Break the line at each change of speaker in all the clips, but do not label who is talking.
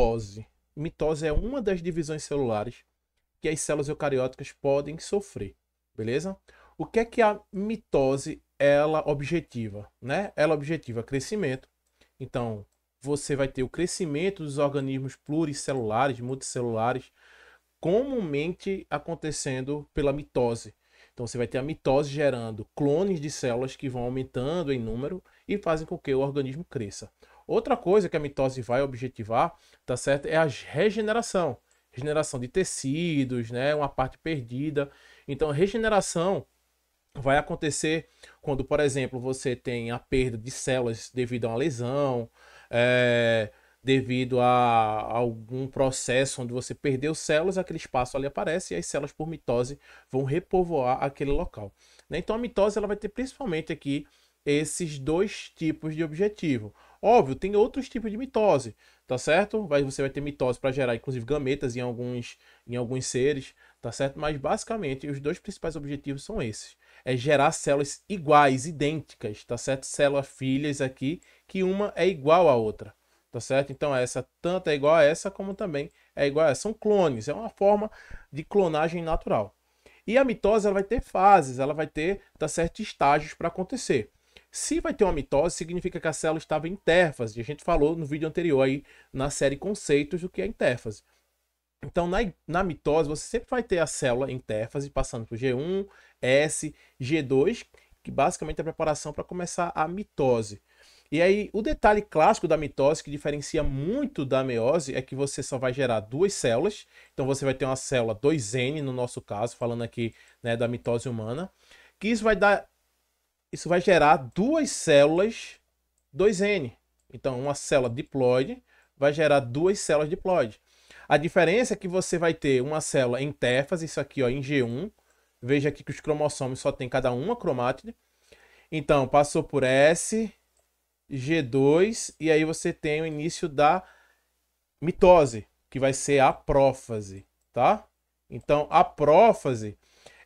mitose. Mitose é uma das divisões celulares que as células eucarióticas podem sofrer, beleza? O que é que a mitose ela objetiva, né? Ela objetiva crescimento. Então, você vai ter o crescimento dos organismos pluricelulares, multicelulares, comumente acontecendo pela mitose. Então você vai ter a mitose gerando clones de células que vão aumentando em número e fazem com que o organismo cresça. Outra coisa que a mitose vai objetivar, tá certo? É a regeneração. Regeneração de tecidos, né? Uma parte perdida. Então, regeneração vai acontecer quando, por exemplo, você tem a perda de células devido a uma lesão, é, devido a algum processo onde você perdeu células, aquele espaço ali aparece e as células por mitose vão repovoar aquele local. Né? Então a mitose ela vai ter principalmente aqui esses dois tipos de objetivo. Óbvio, tem outros tipos de mitose, tá certo? você vai ter mitose para gerar, inclusive, gametas em alguns, em alguns seres, tá certo? Mas, basicamente, os dois principais objetivos são esses. É gerar células iguais, idênticas, tá certo? Células filhas aqui, que uma é igual à outra, tá certo? Então, essa tanto é igual a essa, como também é igual a essa. São clones, é uma forma de clonagem natural. E a mitose ela vai ter fases, ela vai ter tá certo, estágios para acontecer. Se vai ter uma mitose, significa que a célula estava em intérfase. A gente falou no vídeo anterior aí, na série Conceitos, o que é intérfase. Então, na, na mitose, você sempre vai ter a célula em intérfase, passando por G1, S, G2, que basicamente é a preparação para começar a mitose. E aí, o detalhe clássico da mitose que diferencia muito da meiose é que você só vai gerar duas células. Então, você vai ter uma célula 2N, no nosso caso, falando aqui né, da mitose humana, que isso vai dar isso vai gerar duas células 2N. Então, uma célula diploide vai gerar duas células diploide. A diferença é que você vai ter uma célula em téfase, isso aqui ó, em G1. Veja aqui que os cromossomos só tem cada uma cromátide. Então, passou por S, G2, e aí você tem o início da mitose, que vai ser a prófase, tá? Então, a prófase,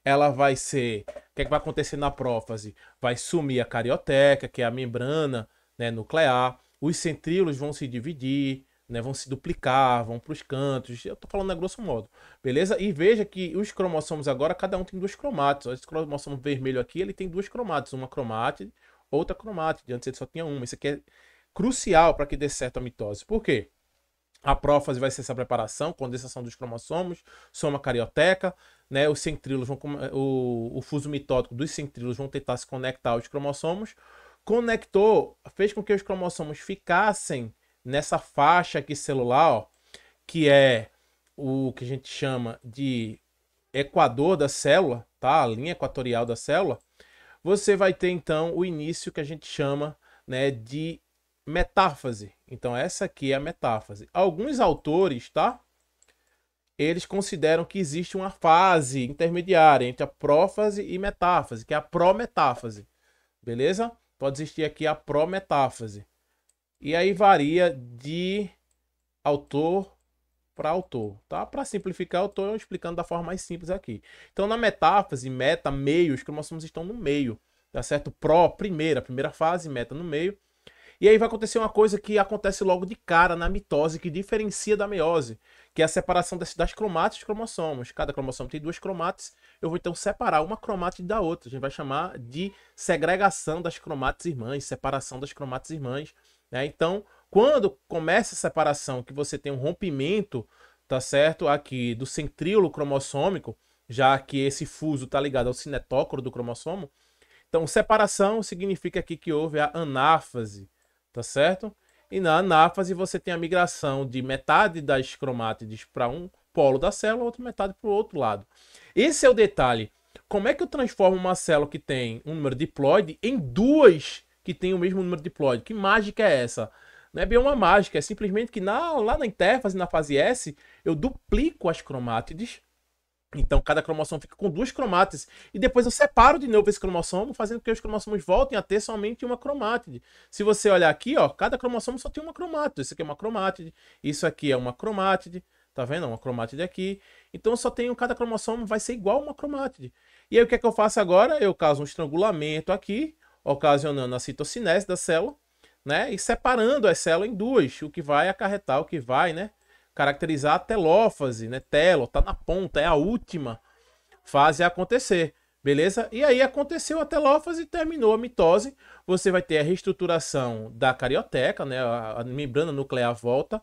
ela vai ser que, é que vai acontecer na prófase? Vai sumir a carioteca, que é a membrana né, nuclear, os centríolos vão se dividir, né, vão se duplicar, vão para os cantos. Eu estou falando a grosso modo, beleza? E veja que os cromossomos agora, cada um tem dois cromátides. Esse cromossomo vermelho aqui, ele tem dois cromátides, uma cromátide, outra cromátide. Antes ele só tinha uma. Isso aqui é crucial para que dê certo a mitose. Por quê? A prófase vai ser essa preparação, condensação dos cromossomos, soma carioteca, né, os centríolos vão o, o fuso mitótico dos centríolos vão tentar se conectar aos cromossomos. Conectou, fez com que os cromossomos ficassem nessa faixa aqui celular, ó, que é o que a gente chama de equador da célula, tá? A linha equatorial da célula. Você vai ter então o início que a gente chama, né, de metáfase. Então essa aqui é a metáfase. Alguns autores, tá? eles consideram que existe uma fase intermediária entre a prófase e metáfase, que é a prometáfase. Beleza? Pode existir aqui a prometáfase. E aí varia de autor para autor, tá? Para simplificar, eu estou explicando da forma mais simples aqui. Então, na metáfase, meta, meio, os cromossomos estão no meio, tá certo? Pró, primeira, primeira fase, meta no meio. E aí vai acontecer uma coisa que acontece logo de cara na mitose, que diferencia da meiose, que é a separação das, das cromátides e cromossomos. Cada cromossomo tem duas cromátides, eu vou então separar uma cromátide da outra. A gente vai chamar de segregação das cromátides irmãs, separação das cromátides irmãs. Né? Então, quando começa a separação, que você tem um rompimento, tá certo? Aqui do centríolo cromossômico, já que esse fuso está ligado ao cinetócoro do cromossomo. Então, separação significa aqui que houve a anáfase, tá certo? E na anáfase você tem a migração de metade das cromátides para um polo da célula, outra metade para o outro lado. Esse é o detalhe. Como é que eu transformo uma célula que tem um número diploide em duas que tem o mesmo número diploide? Que mágica é essa? Não é bem uma mágica, é simplesmente que na, lá na interfase, na fase S, eu duplico as cromátides então, cada cromossomo fica com duas cromátides. E depois eu separo de novo esse cromossomo, fazendo com que os cromossomos voltem a ter somente uma cromátide. Se você olhar aqui, ó, cada cromossomo só tem uma cromátide. Isso aqui é uma cromátide, isso aqui é uma cromátide. Tá vendo? Uma cromátide aqui. Então, só tenho cada cromossomo, vai ser igual uma cromátide. E aí, o que é que eu faço agora? Eu caso um estrangulamento aqui, ocasionando a citocinese da célula, né? E separando a célula em duas, o que vai acarretar, o que vai, né? caracterizar a telófase, né? Telo, tá na ponta, é a última fase a acontecer, beleza? E aí aconteceu a telófase, terminou a mitose, você vai ter a reestruturação da carioteca, né? A membrana nuclear volta.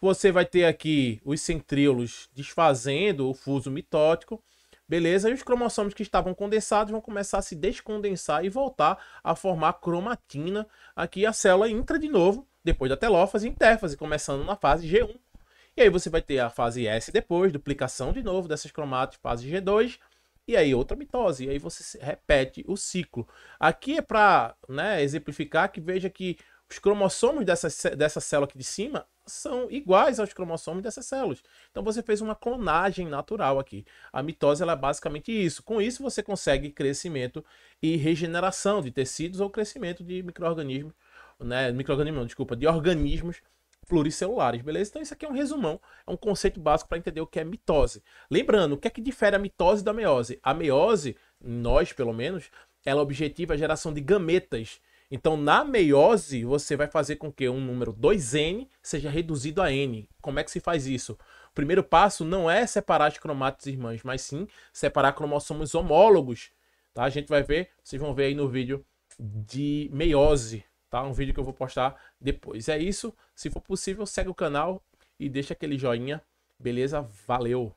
Você vai ter aqui os centríolos desfazendo o fuso mitótico, beleza? E os cromossomos que estavam condensados vão começar a se descondensar e voltar a formar cromatina. Aqui a célula entra de novo, depois da telófase e intérfase, começando na fase G1 e aí você vai ter a fase S depois, duplicação de novo dessas cromatas, fase G2, e aí outra mitose. E aí você repete o ciclo. Aqui é para né, exemplificar que veja que os cromossomos dessa, dessa célula aqui de cima são iguais aos cromossomos dessas células. Então você fez uma clonagem natural aqui. A mitose é basicamente isso. Com isso você consegue crescimento e regeneração de tecidos ou crescimento de micro-organismos, né, micro desculpa, de organismos pluricelulares, beleza? Então isso aqui é um resumão, é um conceito básico para entender o que é mitose. Lembrando, o que é que difere a mitose da meiose? A meiose, nós pelo menos, ela é objetiva a geração de gametas. Então, na meiose, você vai fazer com que um número 2n seja reduzido a n. Como é que se faz isso? O primeiro passo não é separar as cromátides irmãs, mas sim separar cromossomos homólogos. Tá? A gente vai ver, vocês vão ver aí no vídeo de meiose, tá? Um vídeo que eu vou postar depois. É isso. Se for possível, segue o canal e deixa aquele joinha. Beleza? Valeu!